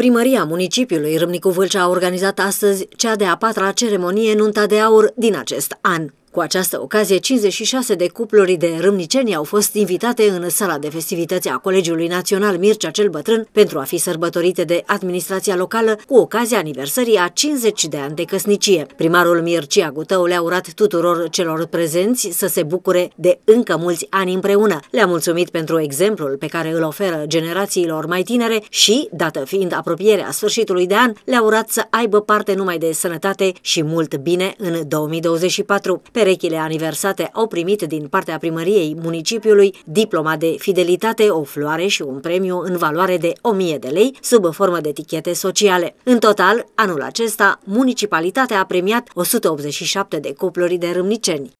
Primăria municipiului Râmnicu Vâlcea a organizat astăzi cea de-a patra ceremonie nunta de aur din acest an. Cu această ocazie, 56 de cupluri de râmniceni au fost invitate în sala de festivități a Colegiului Național Mircea cel Bătrân pentru a fi sărbătorite de administrația locală cu ocazia aniversării a 50 de ani de căsnicie. Primarul Mircea Gutău le-a urat tuturor celor prezenți să se bucure de încă mulți ani împreună. Le-a mulțumit pentru exemplul pe care îl oferă generațiilor mai tinere și, dată fiind apropierea sfârșitului de an, le-a urat să aibă parte numai de sănătate și mult bine în 2024. Pe Perechile aniversate au primit din partea primăriei municipiului diploma de fidelitate, o floare și un premiu în valoare de 1000 de lei sub formă de etichete sociale. În total, anul acesta, municipalitatea a premiat 187 de cupluri de râmniceni.